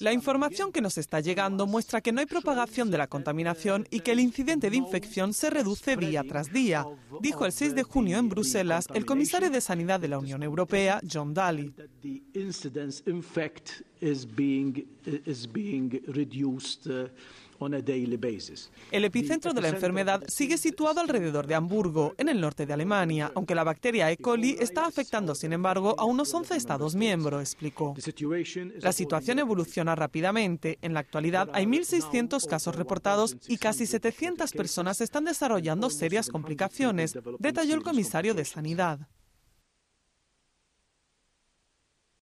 La información que nos está llegando muestra que no hay propagación de la contaminación y que el incidente de infección se reduce día tras día, dijo el 6 de junio en Bruselas el comisario de Sanidad de la Unión Europea, John Daly. El epicentro de la enfermedad sigue situado alrededor de Hamburgo, en el norte de Alemania, aunque la bacteria E. coli está afectando, sin embargo, a unos 11 Estados miembros, explicó. La situación evoluciona rápidamente. En la actualidad hay 1.600 casos reportados y casi 700 personas están desarrollando serias complicaciones, detalló el comisario de Sanidad.